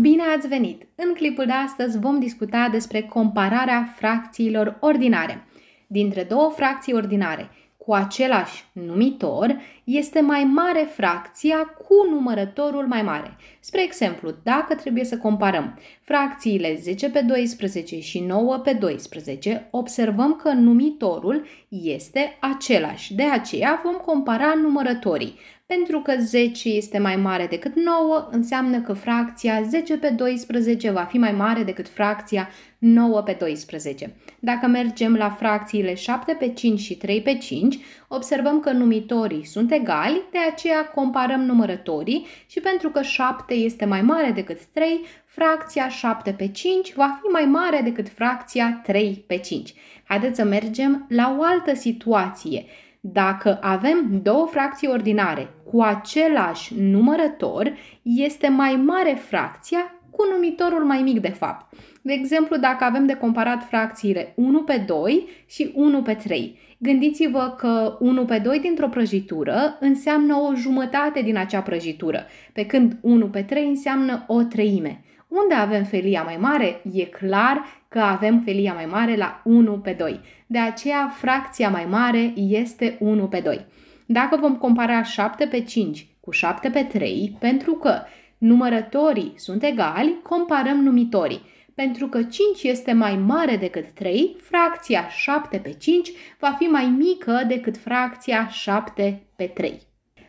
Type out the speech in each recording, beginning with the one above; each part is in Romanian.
Bine ați venit! În clipul de astăzi vom discuta despre compararea fracțiilor ordinare dintre două fracții ordinare cu același numitor este mai mare fracția cu numărătorul mai mare. Spre exemplu, dacă trebuie să comparăm fracțiile 10 pe 12 și 9 pe 12, observăm că numitorul este același. De aceea vom compara numărătorii. Pentru că 10 este mai mare decât 9, înseamnă că fracția 10 pe 12 va fi mai mare decât fracția 9 pe 12. Dacă mergem la fracțiile 7 pe 5 și 3 pe 5, observăm că numitorii sunt egali, de aceea comparăm numărătorii și pentru că 7 este mai mare decât 3, fracția 7 pe 5 va fi mai mare decât fracția 3 pe 5. Haideți să mergem la o altă situație. Dacă avem două fracții ordinare cu același numărător, este mai mare fracția cu numitorul mai mic de fapt. De exemplu, dacă avem de comparat fracțiile 1 pe 2 și 1 pe 3, gândiți-vă că 1 pe 2 dintr-o prăjitură înseamnă o jumătate din acea prăjitură, pe când 1 pe 3 înseamnă o treime. Unde avem felia mai mare? E clar că avem felia mai mare la 1 pe 2. De aceea, fracția mai mare este 1 pe 2. Dacă vom compara 7 pe 5 cu 7 pe 3, pentru că numărătorii sunt egali, comparăm numitorii. Pentru că 5 este mai mare decât 3, fracția 7 pe 5 va fi mai mică decât fracția 7 pe 3.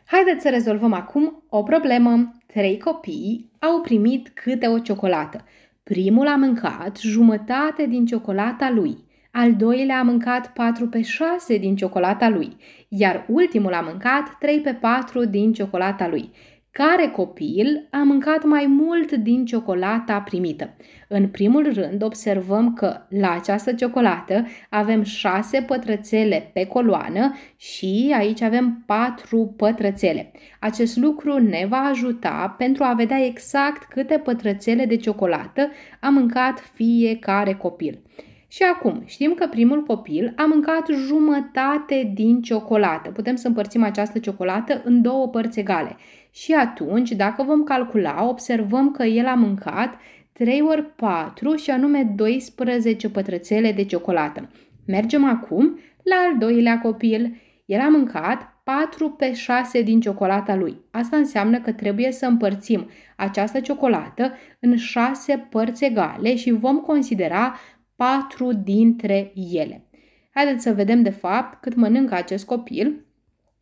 Haideți să rezolvăm acum o problemă. Trei copii au primit câte o ciocolată. Primul a mâncat jumătate din ciocolata lui. Al doilea a mâncat 4 pe 6 din ciocolata lui, iar ultimul a mâncat 3 pe 4 din ciocolata lui care copil a mâncat mai mult din ciocolata primită. În primul rând, observăm că la această ciocolată avem 6 pătrățele pe coloană și aici avem 4 pătrățele. Acest lucru ne va ajuta pentru a vedea exact câte pătrățele de ciocolată a mâncat fiecare copil. Și acum, știm că primul copil a mâncat jumătate din ciocolată. Putem să împărțim această ciocolată în două părți egale. Și atunci, dacă vom calcula, observăm că el a mâncat 3 ori 4 și anume 12 pătrățele de ciocolată. Mergem acum la al doilea copil. El a mâncat 4 pe 6 din ciocolata lui. Asta înseamnă că trebuie să împărțim această ciocolată în 6 părți egale și vom considera 4 dintre ele. Haideți să vedem de fapt cât mănâncă acest copil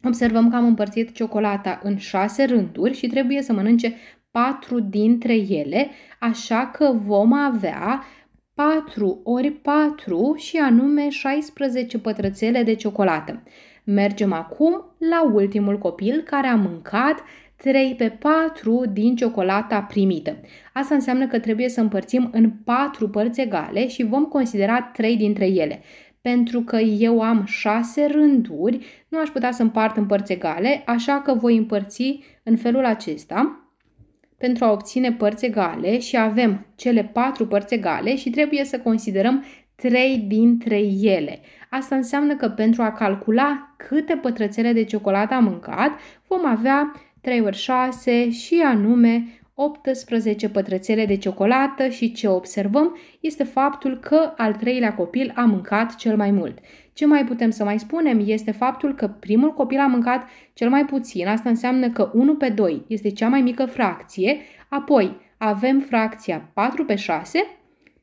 Observăm că am împărțit ciocolata în șase rânduri și trebuie să mănânce patru dintre ele, așa că vom avea 4 ori 4 și anume 16 pătrățele de ciocolată. Mergem acum la ultimul copil care a mâncat 3 pe 4 din ciocolata primită. Asta înseamnă că trebuie să împărțim în 4 părți egale și vom considera 3 dintre ele pentru că eu am șase rânduri, nu aș putea să împart în părți egale, așa că voi împărți în felul acesta pentru a obține părți egale și avem cele patru părți egale și trebuie să considerăm 3 dintre ele. Asta înseamnă că pentru a calcula câte pătrățele de ciocolată am mâncat, vom avea 3 ori 6 și anume 18 pătrățele de ciocolată și ce observăm este faptul că al treilea copil a mâncat cel mai mult. Ce mai putem să mai spunem este faptul că primul copil a mâncat cel mai puțin, asta înseamnă că 1 pe 2 este cea mai mică fracție, apoi avem fracția 4 pe 6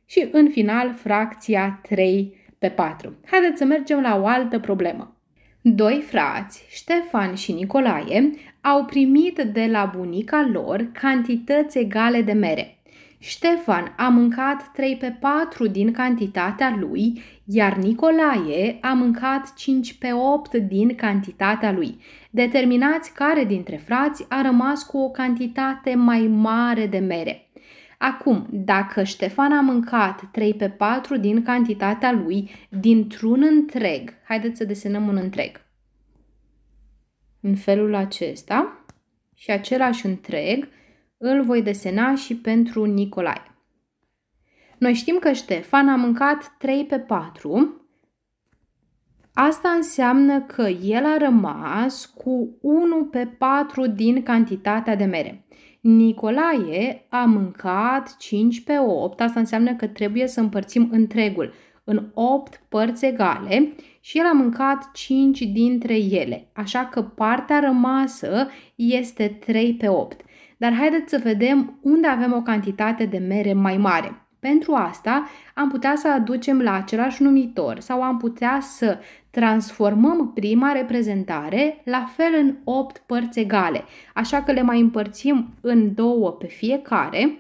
și în final fracția 3 pe 4. Haideți să mergem la o altă problemă. Doi frați, Ștefan și Nicolae, au primit de la bunica lor cantități egale de mere. Ștefan a mâncat 3 pe 4 din cantitatea lui, iar Nicolae a mâncat 5 pe 8 din cantitatea lui. Determinați care dintre frați a rămas cu o cantitate mai mare de mere. Acum, dacă Ștefan a mâncat 3 pe 4 din cantitatea lui, dintr-un întreg, haideți să desenăm un întreg. În felul acesta și același întreg îl voi desena și pentru Nicolae. Noi știm că Ștefan a mâncat 3 pe 4, Asta înseamnă că el a rămas cu 1 pe 4 din cantitatea de mere. Nicolae a mâncat 5 pe 8, asta înseamnă că trebuie să împărțim întregul în 8 părți egale și el a mâncat 5 dintre ele, așa că partea rămasă este 3 pe 8. Dar haideți să vedem unde avem o cantitate de mere mai mare. Pentru asta am putea să aducem la același numitor sau am putea să transformăm prima reprezentare la fel în 8 părți egale, așa că le mai împărțim în două pe fiecare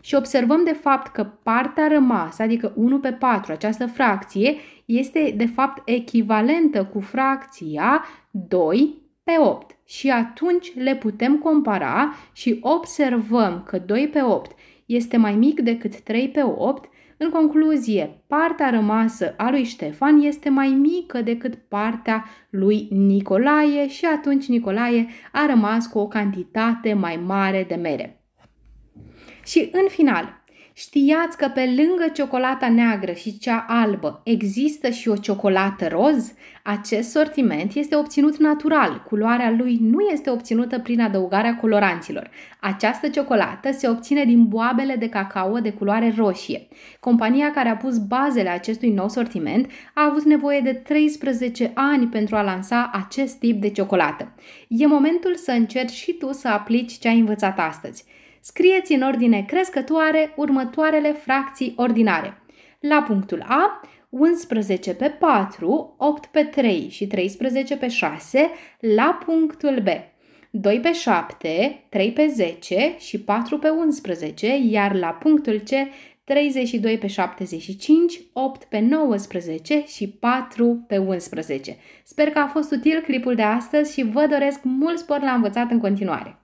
și observăm de fapt că partea rămasă, adică 1 pe 4, această fracție, este de fapt echivalentă cu fracția 2 pe 8 și atunci le putem compara și observăm că 2 pe 8 este mai mic decât 3 pe 8 în concluzie, partea rămasă a lui Ștefan este mai mică decât partea lui Nicolae și atunci Nicolae a rămas cu o cantitate mai mare de mere. Și în final, Știați că pe lângă ciocolata neagră și cea albă există și o ciocolată roz? Acest sortiment este obținut natural, culoarea lui nu este obținută prin adăugarea coloranților. Această ciocolată se obține din boabele de cacao de culoare roșie. Compania care a pus bazele acestui nou sortiment a avut nevoie de 13 ani pentru a lansa acest tip de ciocolată. E momentul să încerci și tu să aplici ce ai învățat astăzi scrieți în ordine crescătoare următoarele fracții ordinare. La punctul A, 11 pe 4, 8 pe 3 și 13 pe 6, la punctul B. 2 pe 7, 3 pe 10 și 4 pe 11, iar la punctul C 32 pe 75, 8 pe 19 și 4 pe 11. Sper că a fost util clipul de astăzi și vă doresc mult spor la învățat în continuare!